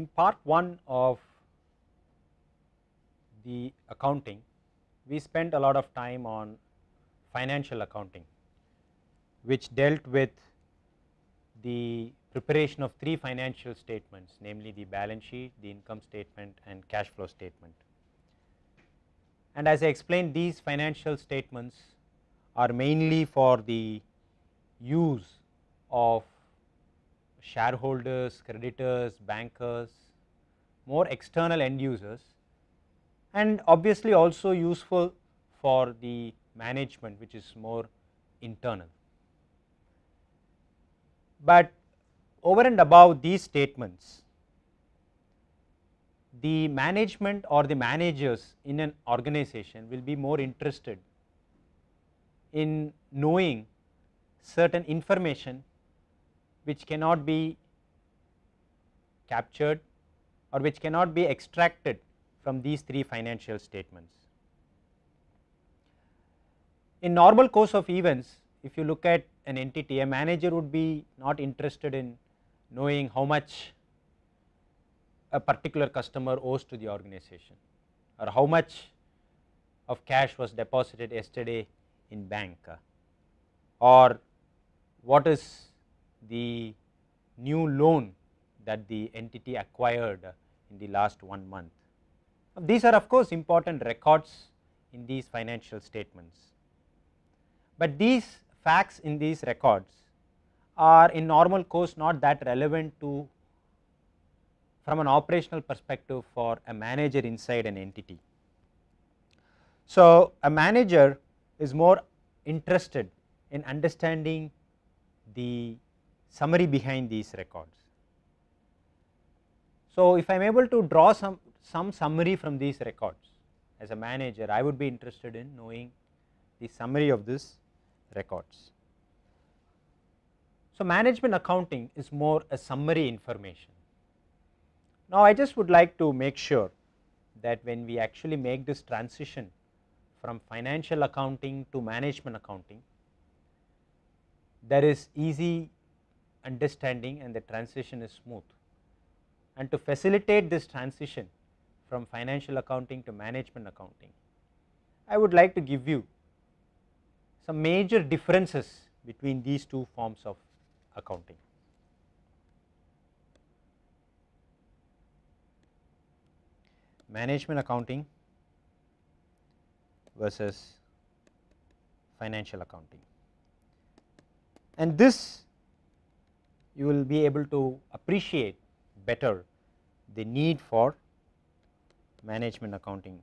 in part 1 of the accounting, we spent a lot of time on financial accounting, which dealt with the preparation of three financial statements namely the balance sheet, the income statement and cash flow statement. And as I explained these financial statements are mainly for the use of shareholders, creditors, bankers, more external end users and obviously also useful for the management which is more internal. But over and above these statements, the management or the managers in an organization will be more interested in knowing certain information which cannot be captured or which cannot be extracted from these three financial statements. In normal course of events, if you look at an entity, a manager would be not interested in knowing how much a particular customer owes to the organization or how much of cash was deposited yesterday in bank or what is the new loan that the entity acquired in the last one month. These are of course important records in these financial statements, but these facts in these records are in normal course not that relevant to from an operational perspective for a manager inside an entity. So, a manager is more interested in understanding the summary behind these records. So, if I am able to draw some, some summary from these records as a manager, I would be interested in knowing the summary of these records. So, management accounting is more a summary information. Now, I just would like to make sure that when we actually make this transition from financial accounting to management accounting, there is easy understanding and the transition is smooth. And to facilitate this transition from financial accounting to management accounting, I would like to give you some major differences between these two forms of accounting. Management accounting versus financial accounting. And this you will be able to appreciate better the need for management accounting.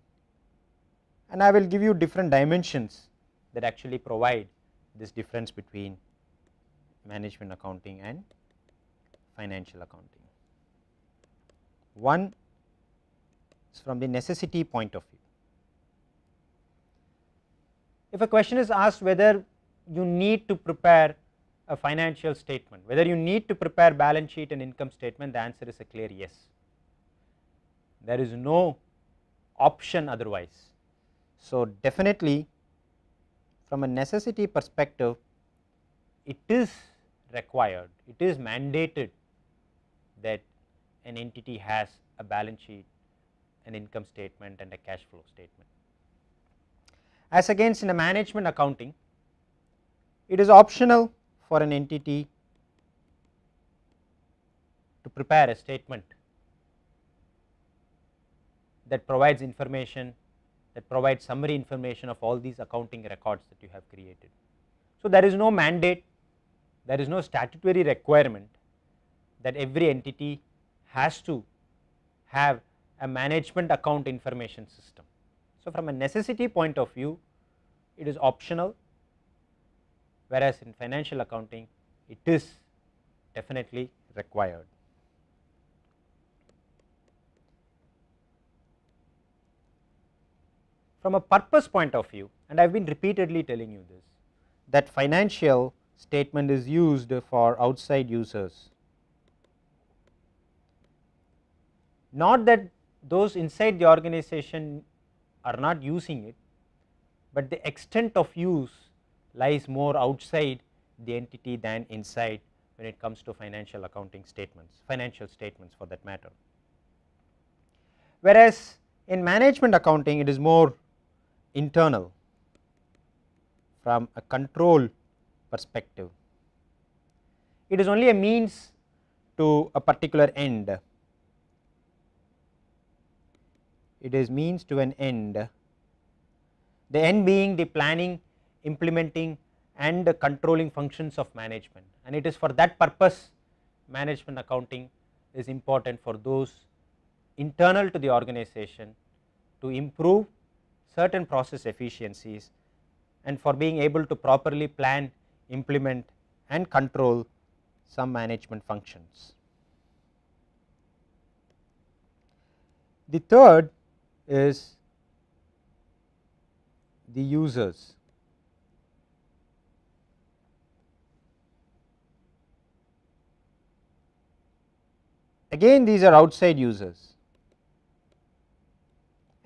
And I will give you different dimensions that actually provide this difference between management accounting and financial accounting. One is from the necessity point of view. If a question is asked whether you need to prepare a financial statement. Whether you need to prepare balance sheet and income statement, the answer is a clear yes. There is no option otherwise. So, definitely from a necessity perspective, it is required, it is mandated that an entity has a balance sheet, an income statement and a cash flow statement. As against in a management accounting, it is optional for an entity to prepare a statement that provides information that provides summary information of all these accounting records that you have created. So, there is no mandate, there is no statutory requirement that every entity has to have a management account information system. So, from a necessity point of view, it is optional whereas in financial accounting it is definitely required. From a purpose point of view and I have been repeatedly telling you this that financial statement is used for outside users. Not that those inside the organization are not using it, but the extent of use lies more outside the entity than inside when it comes to financial accounting statements, financial statements for that matter. Whereas, in management accounting it is more internal from a control perspective. It is only a means to a particular end, it is means to an end, the end being the planning implementing and controlling functions of management and it is for that purpose management accounting is important for those internal to the organization to improve certain process efficiencies and for being able to properly plan, implement and control some management functions. The third is the users. Again these are outside users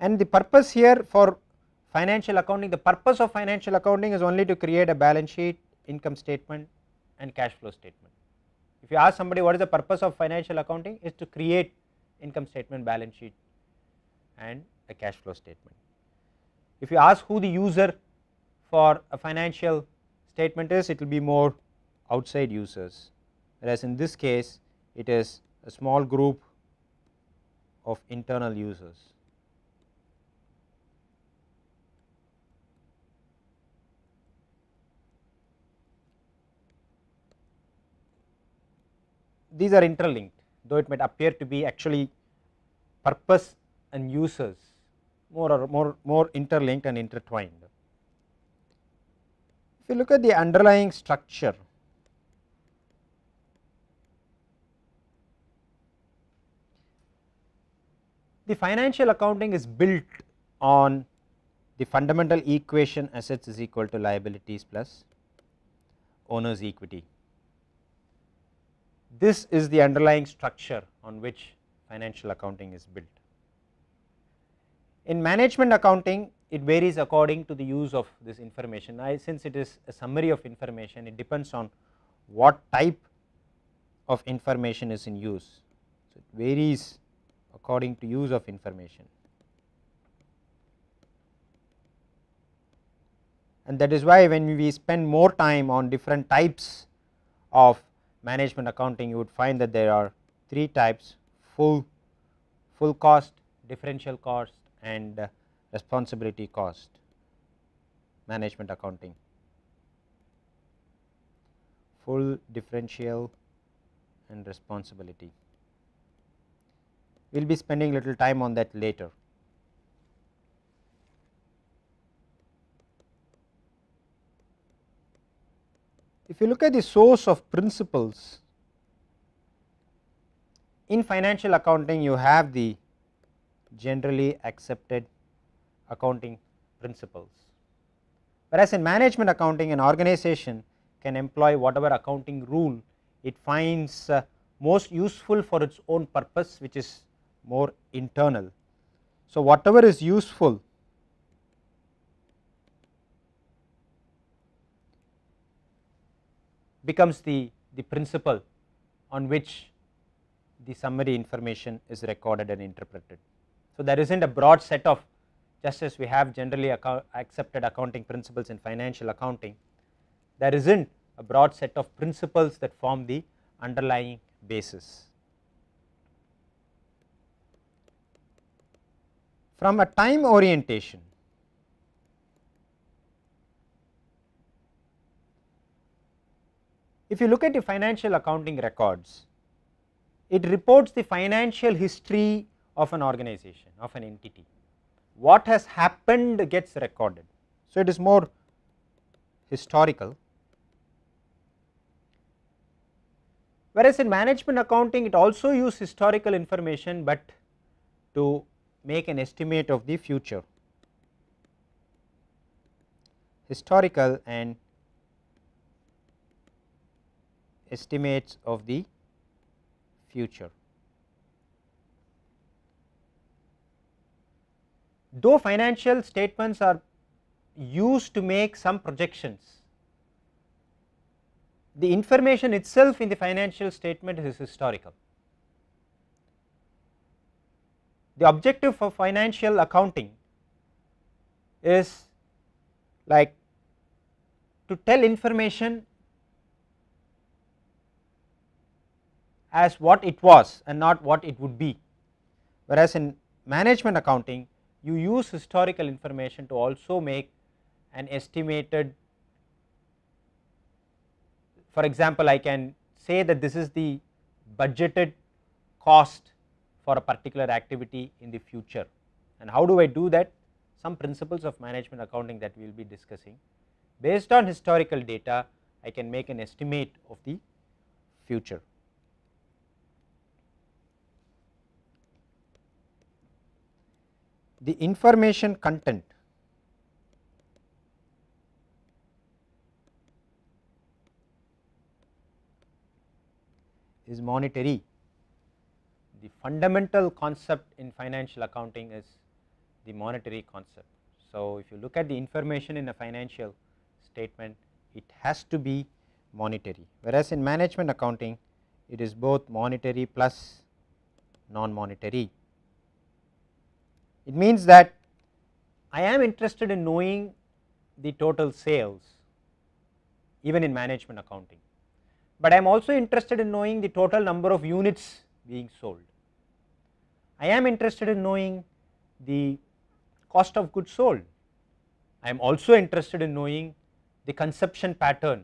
and the purpose here for financial accounting, the purpose of financial accounting is only to create a balance sheet, income statement and cash flow statement. If you ask somebody what is the purpose of financial accounting is to create income statement, balance sheet and a cash flow statement. If you ask who the user for a financial statement is, it will be more outside users whereas in this case it is a small group of internal users. These are interlinked though it might appear to be actually purpose and users more or more, more interlinked and intertwined. If you look at the underlying structure The financial accounting is built on the fundamental equation assets is equal to liabilities plus owner's equity. This is the underlying structure on which financial accounting is built. In management accounting, it varies according to the use of this information. I, since it is a summary of information, it depends on what type of information is in use. So, it varies according to use of information. And that is why when we spend more time on different types of management accounting, you would find that there are three types full, full cost, differential cost and uh, responsibility cost management accounting. Full differential and responsibility we will be spending little time on that later. If you look at the source of principles, in financial accounting you have the generally accepted accounting principles, whereas in management accounting an organization can employ whatever accounting rule it finds uh, most useful for its own purpose which is more internal. So, whatever is useful becomes the, the principle on which the summary information is recorded and interpreted. So, there is not a broad set of just as we have generally account accepted accounting principles in financial accounting, there is not a broad set of principles that form the underlying basis. from a time orientation. If you look at the financial accounting records, it reports the financial history of an organization, of an entity. What has happened gets recorded. So, it is more historical. Whereas in management accounting, it also uses historical information, but to make an estimate of the future historical and estimates of the future. Though financial statements are used to make some projections, the information itself in the financial statement is historical the objective for financial accounting is like to tell information as what it was and not what it would be. Whereas in management accounting, you use historical information to also make an estimated for example, I can say that this is the budgeted cost for a particular activity in the future. And how do I do that? Some principles of management accounting that we will be discussing. Based on historical data, I can make an estimate of the future. The information content is monetary the fundamental concept in financial accounting is the monetary concept. So, if you look at the information in a financial statement, it has to be monetary, whereas in management accounting, it is both monetary plus non-monetary. It means that I am interested in knowing the total sales even in management accounting, but I am also interested in knowing the total number of units being sold. I am interested in knowing the cost of goods sold. I am also interested in knowing the consumption pattern,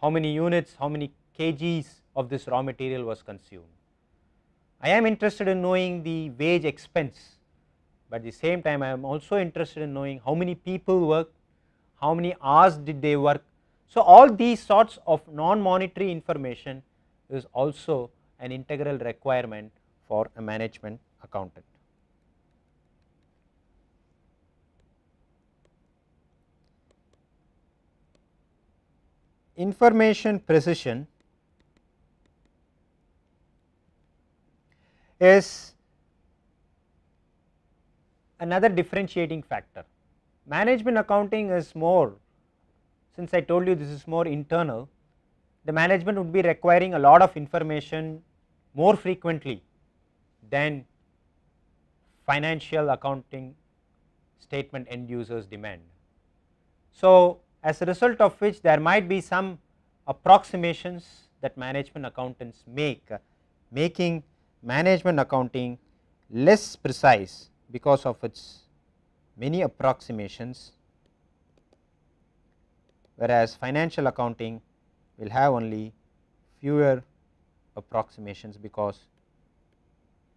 how many units, how many kgs of this raw material was consumed. I am interested in knowing the wage expense, but at the same time I am also interested in knowing how many people work, how many hours did they work. So, all these sorts of non-monetary information is also an integral requirement for a management accountant. Information precision is another differentiating factor. Management accounting is more, since I told you this is more internal, the management would be requiring a lot of information more frequently then, financial accounting statement end users demand. So, as a result of which there might be some approximations that management accountants make, making management accounting less precise because of its many approximations, whereas financial accounting will have only fewer approximations because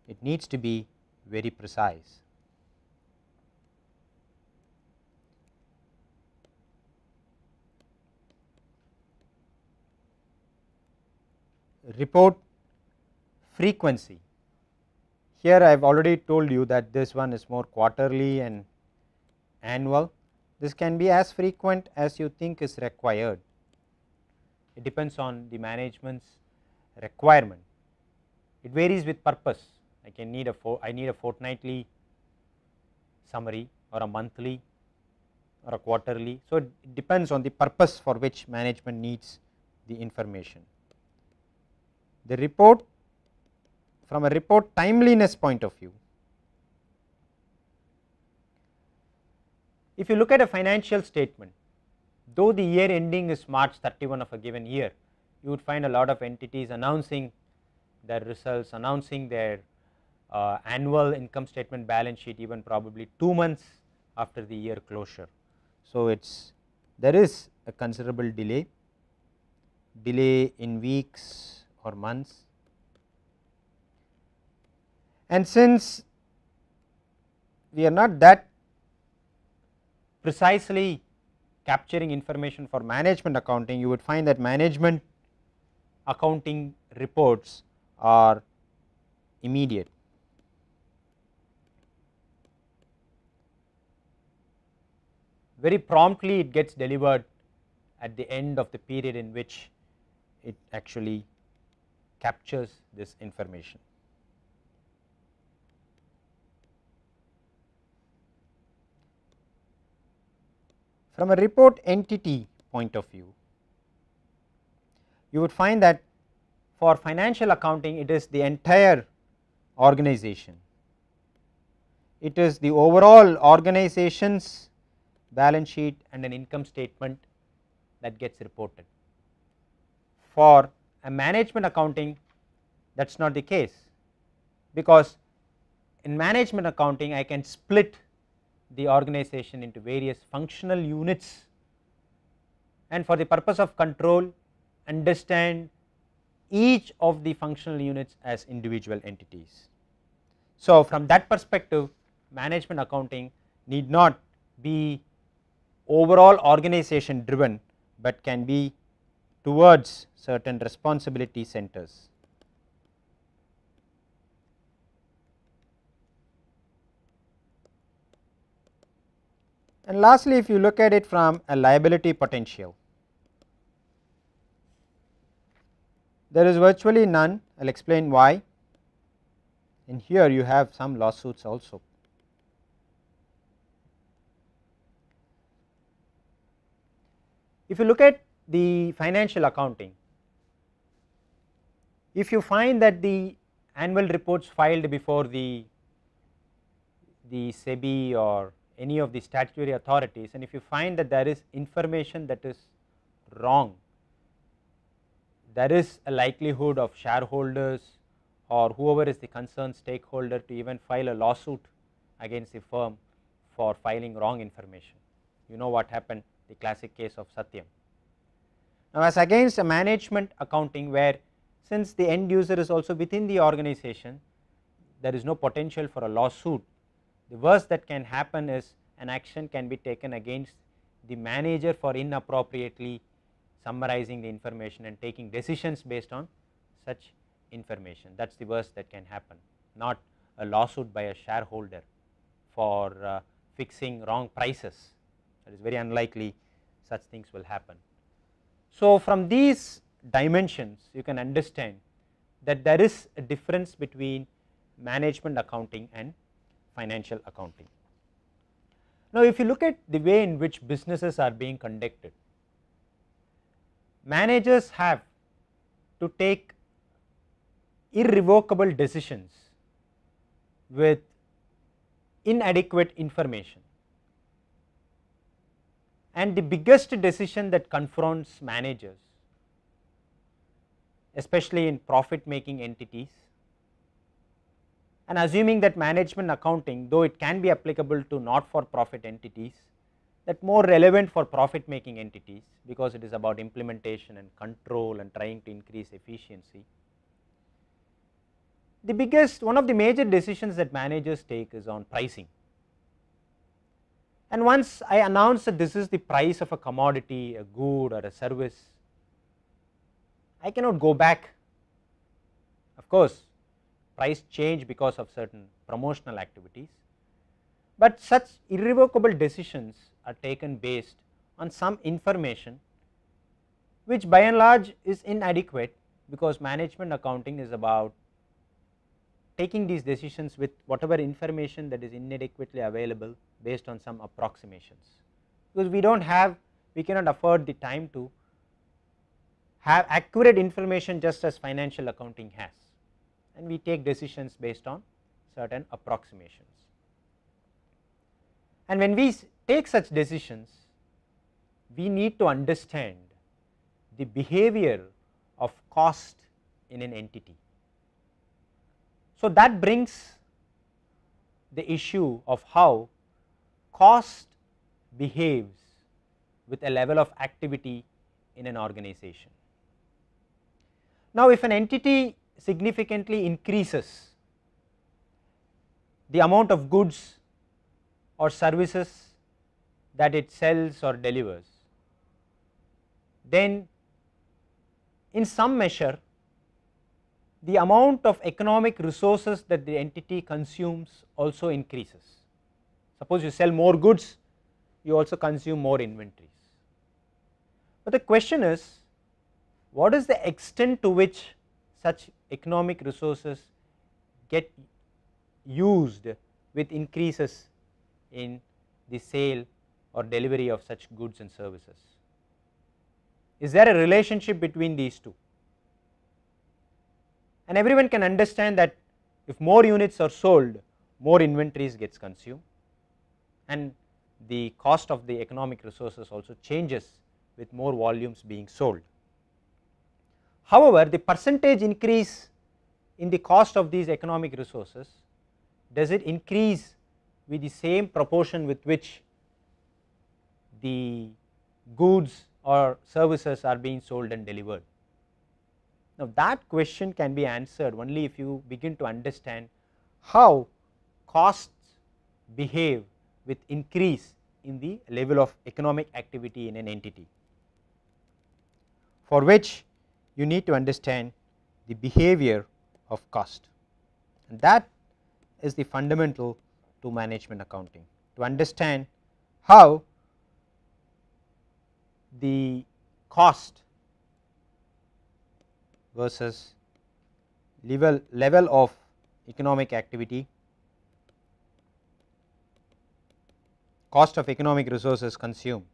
it needs to be very precise. Report frequency. Here I have already told you that this one is more quarterly and annual. This can be as frequent as you think is required. It depends on the management's requirement. It varies with purpose. I can need a I need a fortnightly summary or a monthly or a quarterly. So, it depends on the purpose for which management needs the information. The report from a report timeliness point of view. If you look at a financial statement, though the year ending is March 31 of a given year, you would find a lot of entities announcing their results, announcing their uh, annual income statement balance sheet even probably 2 months after the year closure. So, it is there is a considerable delay, delay in weeks or months and since we are not that precisely capturing information for management accounting, you would find that management accounting reports are immediate. very promptly it gets delivered at the end of the period in which it actually captures this information. From a report entity point of view, you would find that for financial accounting it is the entire organization, it is the overall organization's balance sheet and an income statement that gets reported. For a management accounting that is not the case because in management accounting I can split the organization into various functional units and for the purpose of control understand each of the functional units as individual entities. So, from that perspective management accounting need not be overall organization driven, but can be towards certain responsibility centers. And lastly, if you look at it from a liability potential, there is virtually none, I will explain why and here you have some lawsuits also. If you look at the financial accounting, if you find that the annual reports filed before the, the SEBI or any of the statutory authorities and if you find that there is information that is wrong, there is a likelihood of shareholders or whoever is the concerned stakeholder to even file a lawsuit against the firm for filing wrong information. You know what happened the classic case of Satyam. Now, as against a management accounting where since the end user is also within the organization, there is no potential for a lawsuit. The worst that can happen is an action can be taken against the manager for inappropriately summarizing the information and taking decisions based on such information. That is the worst that can happen, not a lawsuit by a shareholder for uh, fixing wrong prices. That is very unlikely such things will happen. So, from these dimensions you can understand that there is a difference between management accounting and financial accounting. Now, if you look at the way in which businesses are being conducted, managers have to take irrevocable decisions with inadequate information and the biggest decision that confronts managers, especially in profit making entities. And assuming that management accounting, though it can be applicable to not for profit entities, that more relevant for profit making entities because it is about implementation and control and trying to increase efficiency. The biggest one of the major decisions that managers take is on pricing. And once I announce that this is the price of a commodity, a good or a service, I cannot go back. Of course, price change because of certain promotional activities, but such irrevocable decisions are taken based on some information which by and large is inadequate because management accounting is about taking these decisions with whatever information that is inadequately available based on some approximations because we do not have we cannot afford the time to have accurate information just as financial accounting has and we take decisions based on certain approximations. And when we take such decisions we need to understand the behavior of cost in an entity so, that brings the issue of how cost behaves with a level of activity in an organization. Now, if an entity significantly increases the amount of goods or services that it sells or delivers, then in some measure the amount of economic resources that the entity consumes also increases. Suppose you sell more goods, you also consume more inventories. But the question is, what is the extent to which such economic resources get used with increases in the sale or delivery of such goods and services. Is there a relationship between these two? and everyone can understand that if more units are sold, more inventories gets consumed and the cost of the economic resources also changes with more volumes being sold. However, the percentage increase in the cost of these economic resources, does it increase with the same proportion with which the goods or services are being sold and delivered. Now, that question can be answered only if you begin to understand how costs behave with increase in the level of economic activity in an entity, for which you need to understand the behavior of cost. And that is the fundamental to management accounting, to understand how the cost versus level, level of economic activity, cost of economic resources consumed.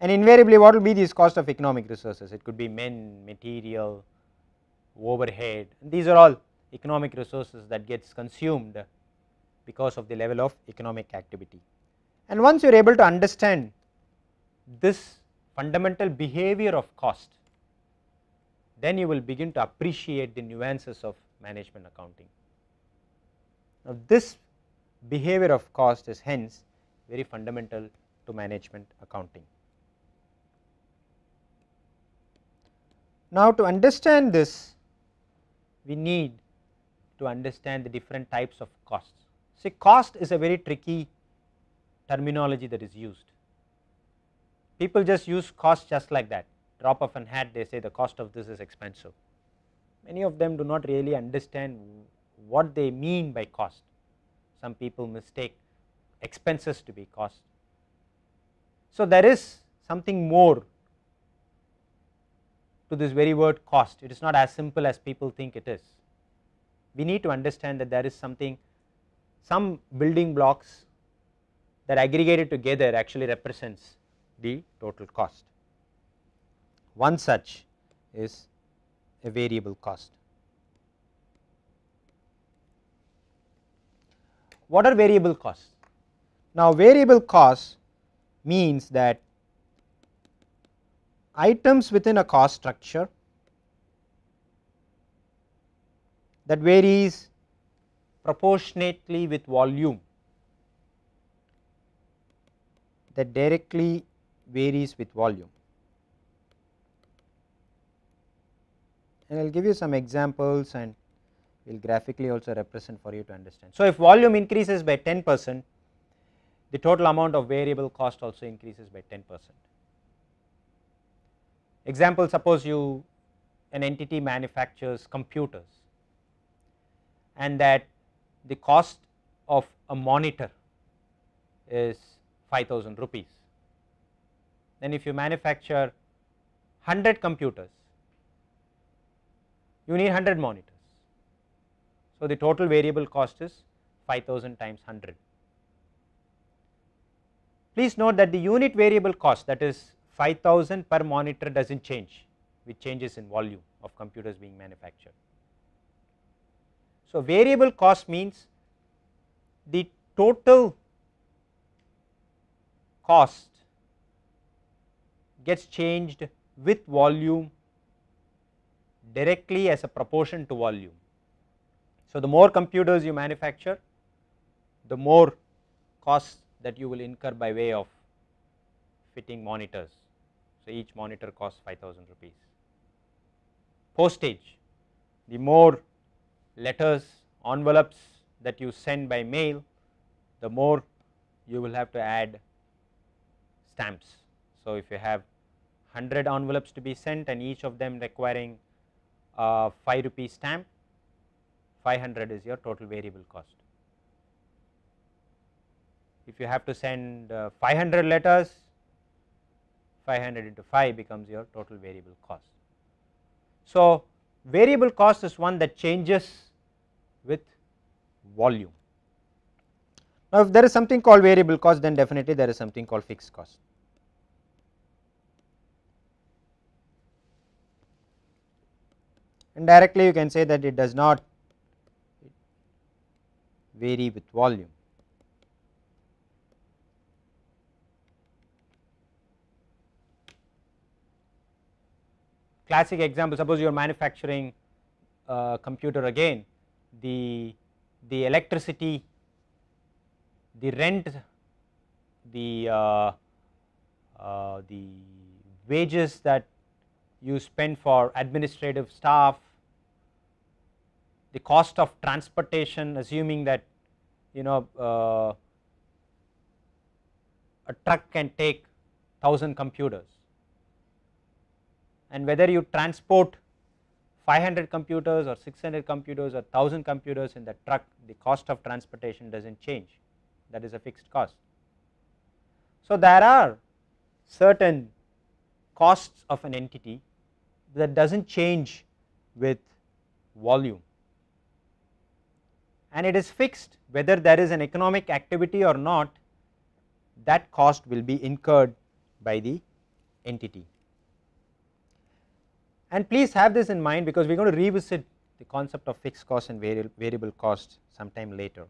And invariably what will be these cost of economic resources? It could be men, material, overhead, these are all economic resources that gets consumed because of the level of economic activity. And once you are able to understand this fundamental behavior of cost, then you will begin to appreciate the nuances of management accounting. Now, this behavior of cost is hence very fundamental to management accounting. Now, to understand this, we need to understand the different types of costs. See, cost is a very tricky terminology that is used. People just use cost just like that drop of an hat they say the cost of this is expensive. Many of them do not really understand what they mean by cost. Some people mistake expenses to be cost. So, there is something more to this very word cost, it is not as simple as people think it is. We need to understand that there is something, some building blocks that aggregated together actually represents the total cost. One such is a variable cost. What are variable costs? Now, variable costs means that items within a cost structure that varies proportionately with volume that directly varies with volume. And I will give you some examples and we will graphically also represent for you to understand. So, if volume increases by 10 percent, the total amount of variable cost also increases by 10 percent. Example, suppose you an entity manufactures computers and that the cost of a monitor is 5000 rupees then if you manufacture 100 computers, you need 100 monitors. So, the total variable cost is 5000 times 100. Please note that the unit variable cost that is 5000 per monitor does not change, with changes in volume of computers being manufactured. So, variable cost means the total cost gets changed with volume directly as a proportion to volume. So, the more computers you manufacture, the more costs that you will incur by way of fitting monitors. So, each monitor costs 5000 rupees. Postage, the more letters, envelopes that you send by mail, the more you will have to add stamps. So, if you have 100 envelopes to be sent and each of them requiring a 5 rupee stamp 500 is your total variable cost. If you have to send uh, 500 letters 500 into 5 becomes your total variable cost. So, variable cost is one that changes with volume. Now, if there is something called variable cost then definitely there is something called fixed cost. indirectly you can say that it does not vary with volume. Classic example suppose you are manufacturing a computer again the, the electricity the rent the uh, uh, the wages that you spend for administrative staff the cost of transportation assuming that you know uh, a truck can take 1000 computers and whether you transport 500 computers or 600 computers or 1000 computers in the truck the cost of transportation does not change that is a fixed cost. So, there are certain costs of an entity that does not change with volume and it is fixed whether there is an economic activity or not that cost will be incurred by the entity. And please have this in mind because we are going to revisit the concept of fixed cost and variable cost sometime later.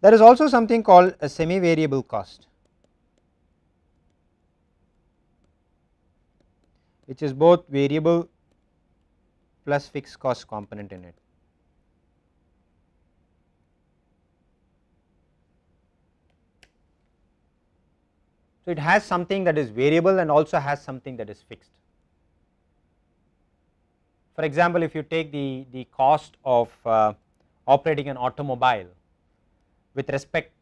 There is also something called a semi variable cost which is both variable plus fixed cost component in it. So, it has something that is variable and also has something that is fixed. For example, if you take the, the cost of uh, operating an automobile with respect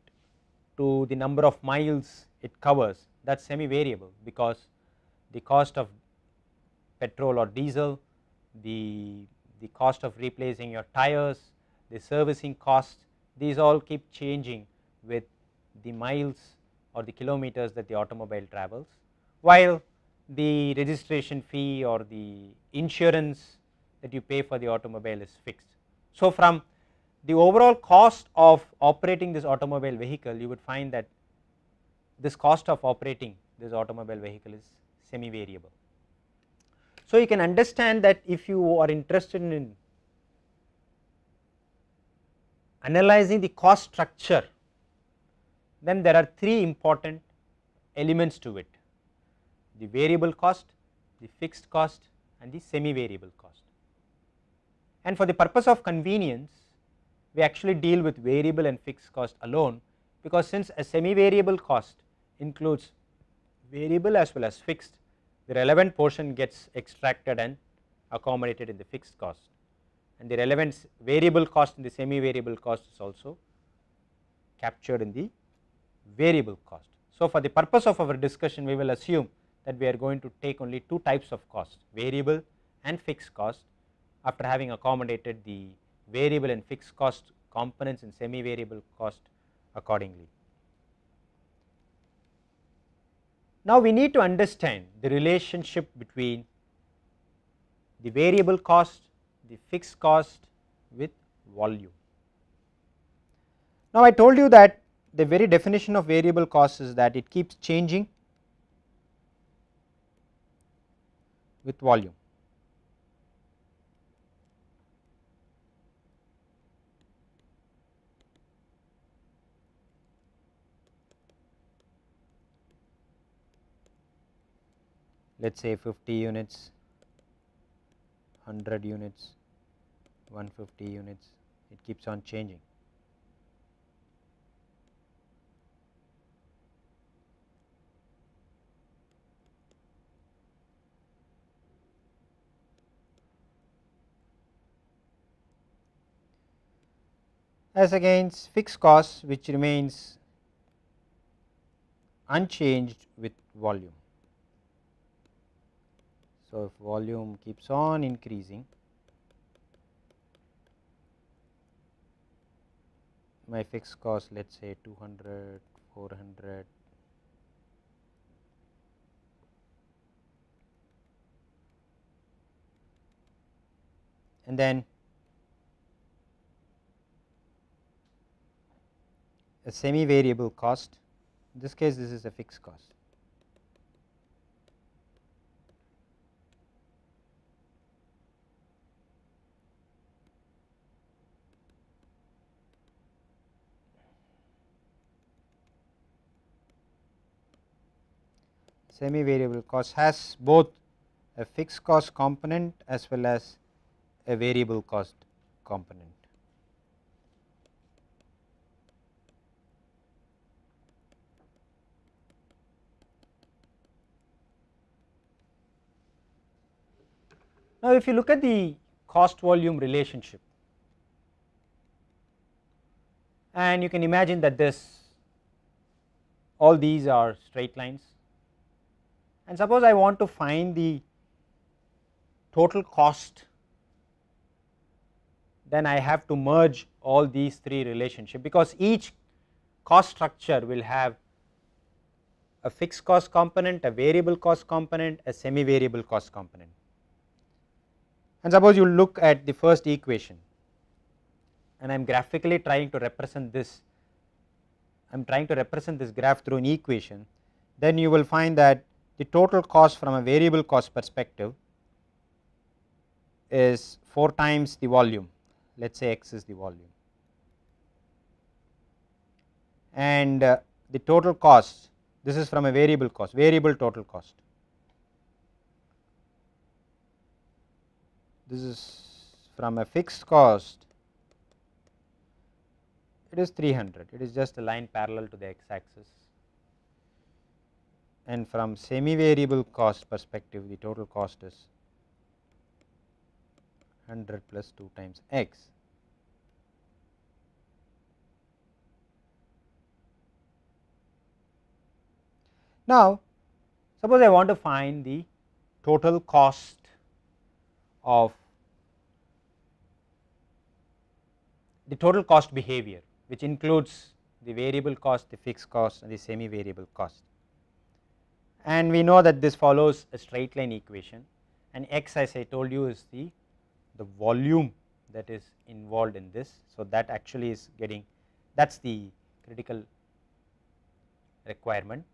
to the number of miles it covers that is semi variable because the cost of petrol or diesel, the, the cost of replacing your tires, the servicing cost these all keep changing with the miles or the kilometers that the automobile travels, while the registration fee or the insurance that you pay for the automobile is fixed. So, from the overall cost of operating this automobile vehicle, you would find that this cost of operating this automobile vehicle is semi variable. So, you can understand that if you are interested in analyzing the cost structure then there are three important elements to it the variable cost, the fixed cost and the semi variable cost. And for the purpose of convenience we actually deal with variable and fixed cost alone because since a semi variable cost includes variable as well as fixed the relevant portion gets extracted and accommodated in the fixed cost and the relevant variable cost and the semi variable cost is also captured in the variable cost. So, for the purpose of our discussion we will assume that we are going to take only two types of cost variable and fixed cost after having accommodated the variable and fixed cost components and semi variable cost accordingly. Now, we need to understand the relationship between the variable cost, the fixed cost with volume. Now, I told you that the very definition of variable cost is that it keeps changing with volume. let us say 50 units, 100 units, 150 units, it keeps on changing. as against fixed cost which remains unchanged with volume. So, if volume keeps on increasing, my fixed cost let us say 200, 400, and then a semi variable cost in this case this is a fixed cost. semi variable cost has both a fixed cost component as well as a variable cost component. Now, if you look at the cost volume relationship and you can imagine that this all these are straight lines and suppose I want to find the total cost then I have to merge all these three relationship because each cost structure will have a fixed cost component, a variable cost component, a semi variable cost component and suppose you look at the first equation and I am graphically trying to represent this, I am trying to represent this graph through an equation, then you will find that the total cost from a variable cost perspective is 4 times the volume, let us say x is the volume and uh, the total cost, this is from a variable cost, variable total cost this is from a fixed cost it is 300 it is just a line parallel to the x axis and from semi variable cost perspective the total cost is 100 plus 2 times x. Now, suppose I want to find the total cost of the total cost behavior which includes the variable cost, the fixed cost and the semi variable cost. And we know that this follows a straight line equation and x as I told you is the, the volume that is involved in this. So, that actually is getting that is the critical requirement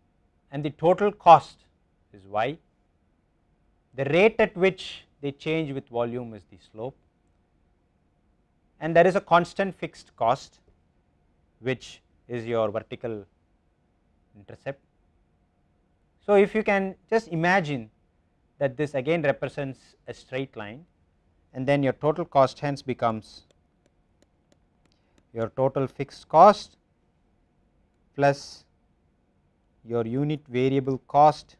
and the total cost is y. The rate at which they change with volume is the slope and there is a constant fixed cost which is your vertical intercept. So, if you can just imagine that this again represents a straight line and then your total cost hence becomes your total fixed cost plus your unit variable cost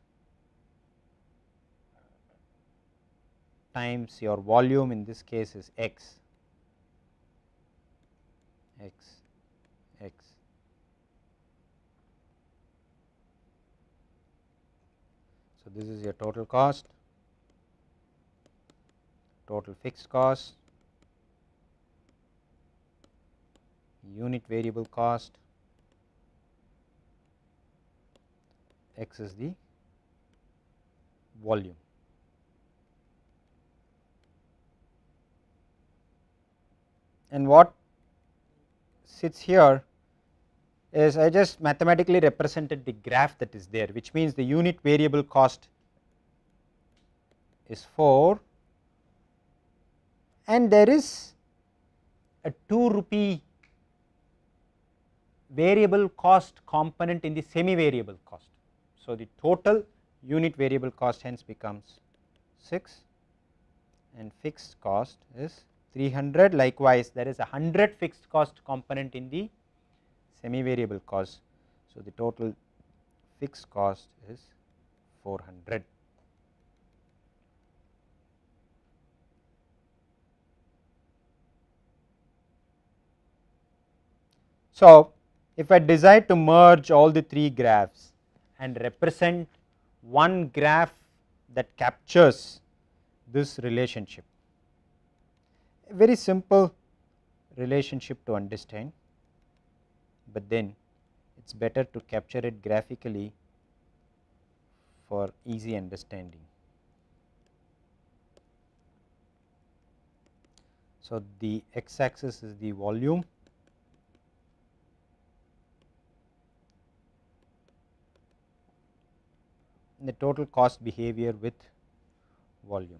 times your volume in this case is x, x, x. So, this is your total cost, total fixed cost, unit variable cost, x is the volume. and what sits here is I just mathematically represented the graph that is there which means the unit variable cost is 4 and there is a 2 rupee variable cost component in the semi variable cost. So, the total unit variable cost hence becomes 6 and fixed cost is 300 likewise there is a 100 fixed cost component in the semi variable cost. So, the total fixed cost is 400. So, if I decide to merge all the three graphs and represent one graph that captures this relationship, very simple relationship to understand, but then it is better to capture it graphically for easy understanding. So, the x axis is the volume the total cost behavior with volume.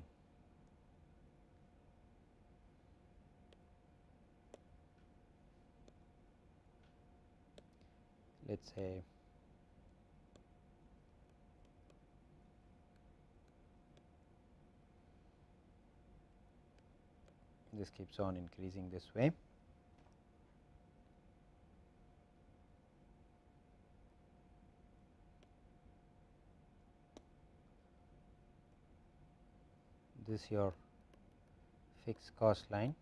let's say this keeps on increasing this way. This your fixed cost line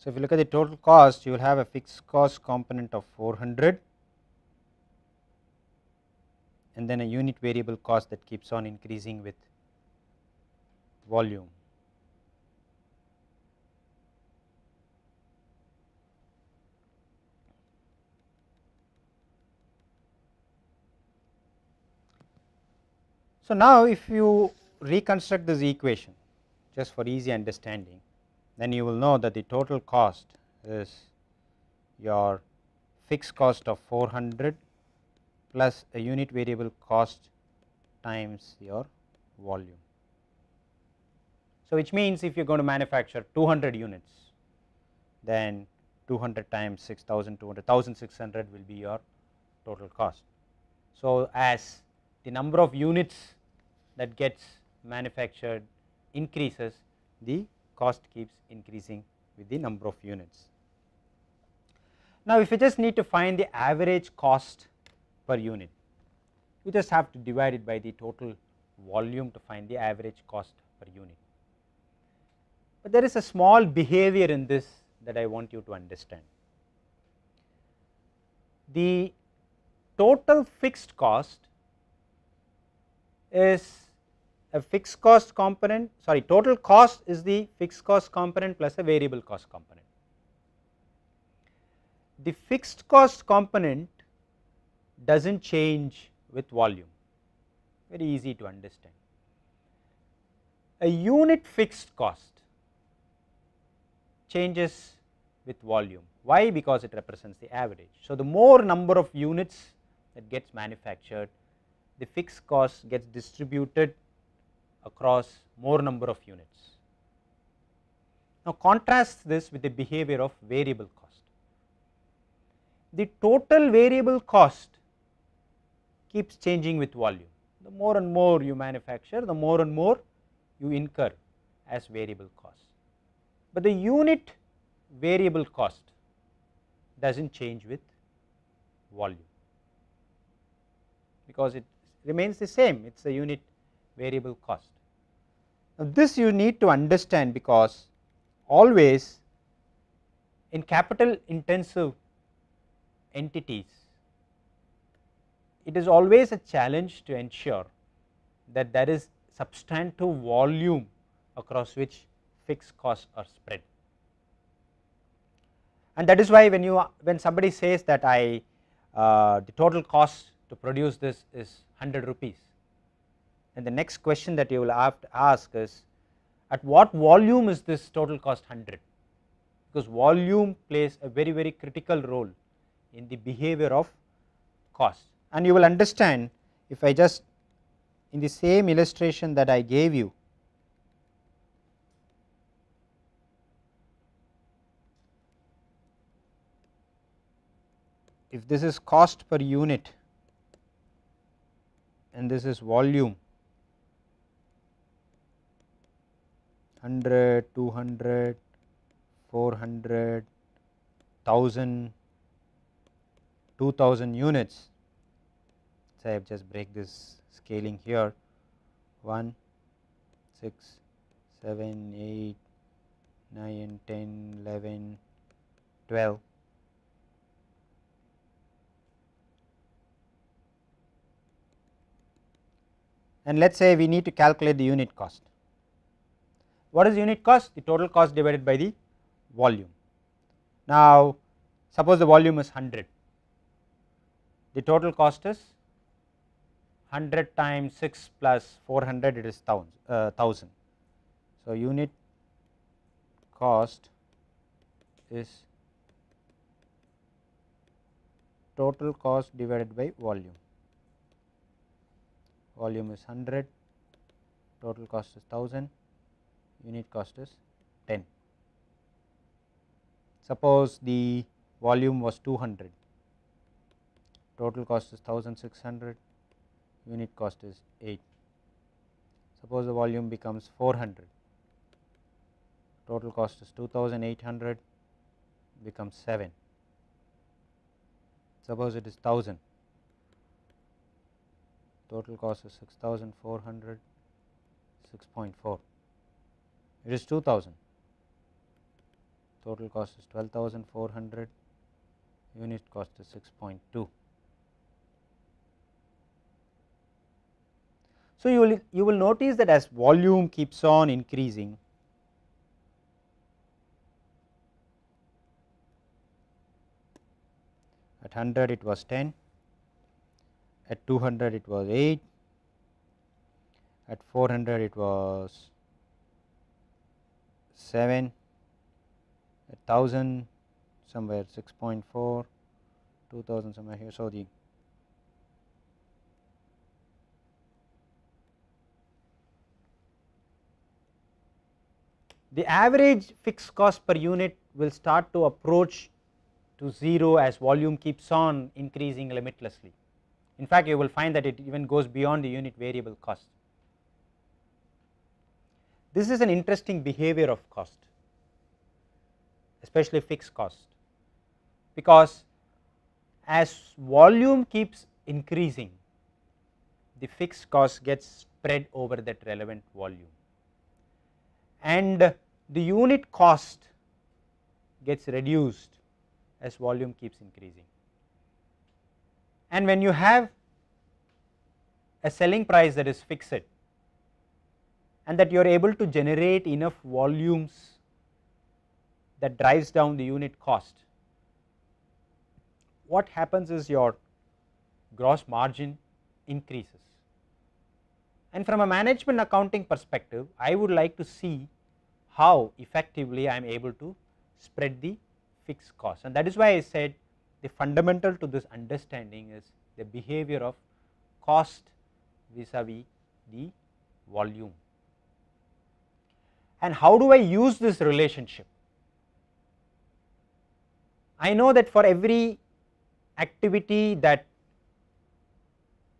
So, if you look at the total cost, you will have a fixed cost component of 400 and then a unit variable cost that keeps on increasing with volume. So, now if you reconstruct this equation just for easy understanding, then you will know that the total cost is your fixed cost of 400 plus a unit variable cost times your volume. So, which means if you are going to manufacture 200 units then 200 times 6200 1600 will be your total cost. So, as the number of units that gets manufactured increases the cost keeps increasing with the number of units. Now if you just need to find the average cost per unit, you just have to divide it by the total volume to find the average cost per unit. But there is a small behavior in this that I want you to understand. The total fixed cost is a fixed cost component sorry total cost is the fixed cost component plus a variable cost component. The fixed cost component does not change with volume very easy to understand. A unit fixed cost changes with volume why because it represents the average. So, the more number of units that gets manufactured the fixed cost gets distributed across more number of units. Now contrast this with the behavior of variable cost. The total variable cost keeps changing with volume. The more and more you manufacture, the more and more you incur as variable cost. But the unit variable cost does not change with volume because it remains the same, it is a unit variable cost. Now this you need to understand because always in capital intensive entities, it is always a challenge to ensure that there is substantive volume across which fixed costs are spread. And that is why when you when somebody says that I uh, the total cost to produce this is 100 rupees, and the next question that you will have to ask is at what volume is this total cost 100 because volume plays a very very critical role in the behavior of cost and you will understand if I just in the same illustration that I gave you if this is cost per unit and this is volume 100, 200, 400, 1000, 2000 units. So, I have just break this scaling here 1, 6, 7, 8, 9, 10, 11, 12. And let us say we need to calculate the unit cost. What is unit cost? The total cost divided by the volume. Now, suppose the volume is 100, the total cost is 100 times 6 plus 400 it is 1000. Uh, so, unit cost is total cost divided by volume. Volume is 100, total cost is 1000 unit cost is 10. Suppose the volume was 200, total cost is 1600, unit cost is 8. Suppose the volume becomes 400, total cost is 2800, becomes 7. Suppose it is 1000, total cost is 6400, 6.4 it is 2000 total cost is 12400 unit cost is 6.2 so you will you will notice that as volume keeps on increasing at 100 it was 10 at 200 it was 8 at 400 it was 7 1000 somewhere 6.4 2000 somewhere here so the the average fixed cost per unit will start to approach to 0 as volume keeps on increasing limitlessly. In fact, you will find that it even goes beyond the unit variable cost. This is an interesting behavior of cost, especially fixed cost, because as volume keeps increasing, the fixed cost gets spread over that relevant volume and the unit cost gets reduced as volume keeps increasing. And when you have a selling price that is fixed, and that you are able to generate enough volumes that drives down the unit cost. What happens is your gross margin increases. And from a management accounting perspective, I would like to see how effectively I am able to spread the fixed cost. And that is why I said the fundamental to this understanding is the behavior of cost vis-a-vis -vis the volume and how do I use this relationship. I know that for every activity that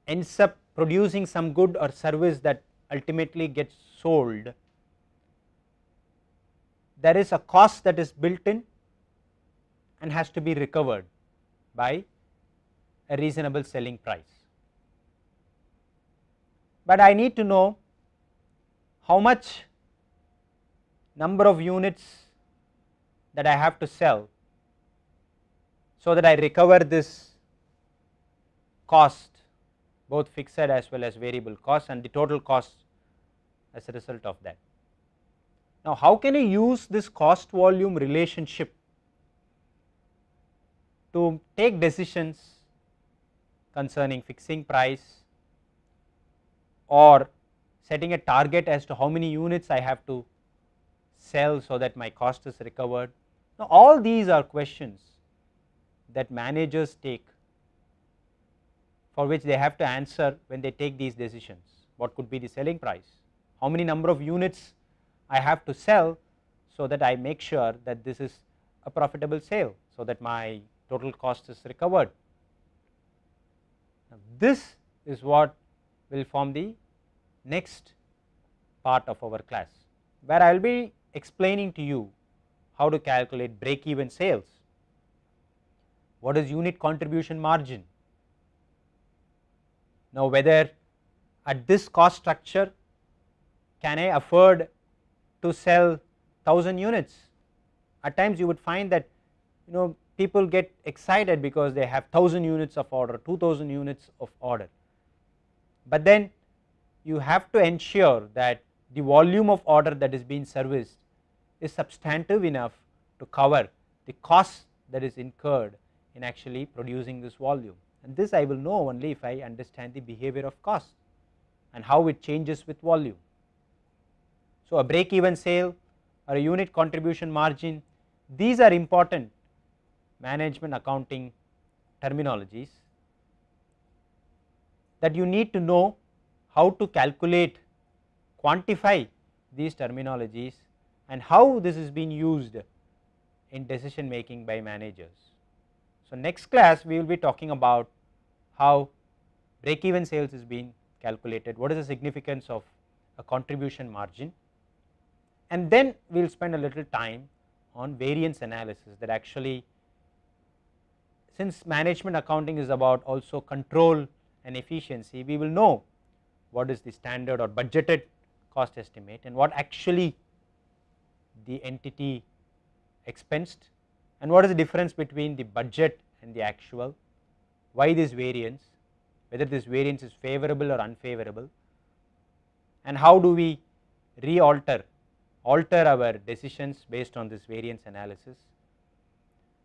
ends up producing some good or service that ultimately gets sold, there is a cost that is built in and has to be recovered by a reasonable selling price. But I need to know how much number of units that I have to sell so that I recover this cost both fixed as well as variable cost and the total cost as a result of that. Now, how can I use this cost volume relationship to take decisions concerning fixing price or setting a target as to how many units I have to sell so that my cost is recovered. Now, all these are questions that managers take for which they have to answer when they take these decisions. What could be the selling price? How many number of units I have to sell so that I make sure that this is a profitable sale, so that my total cost is recovered. Now, this is what will form the next part of our class, where I will be explaining to you how to calculate break even sales, what is unit contribution margin. Now, whether at this cost structure can I afford to sell 1000 units. At times you would find that you know people get excited because they have 1000 units of order, 2000 units of order. But then you have to ensure that the volume of order that is being serviced is substantive enough to cover the cost that is incurred in actually producing this volume. And this I will know only if I understand the behavior of cost and how it changes with volume. So, a break even sale or a unit contribution margin these are important management accounting terminologies that you need to know how to calculate quantify these terminologies and how this is being used in decision making by managers. So, next class we will be talking about how break even sales is being calculated, what is the significance of a contribution margin and then we will spend a little time on variance analysis that actually since management accounting is about also control and efficiency, we will know what is the standard or budgeted cost estimate and what actually the entity expensed and what is the difference between the budget and the actual, why this variance, whether this variance is favorable or unfavorable and how do we re-alter, alter our decisions based on this variance analysis.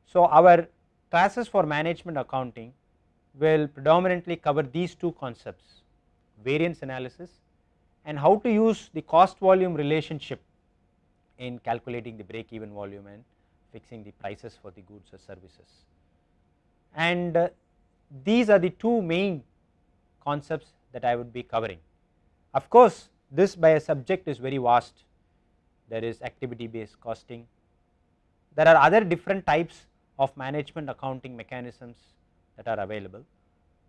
So, our classes for management accounting will predominantly cover these two concepts, variance analysis and how to use the cost volume relationship in calculating the break even volume and fixing the prices for the goods or services. And uh, these are the two main concepts that I would be covering. Of course, this by a subject is very vast. There is activity based costing. There are other different types of management accounting mechanisms that are available,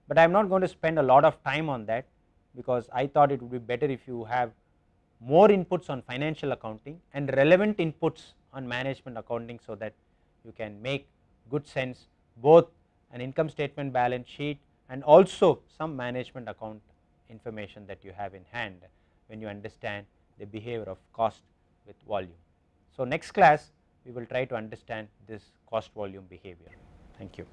but I am not going to spend a lot of time on that because I thought it would be better if you have more inputs on financial accounting and relevant inputs on management accounting so that you can make good sense both an income statement balance sheet and also some management account information that you have in hand when you understand the behavior of cost with volume. So, next class we will try to understand this cost volume behavior. Thank you.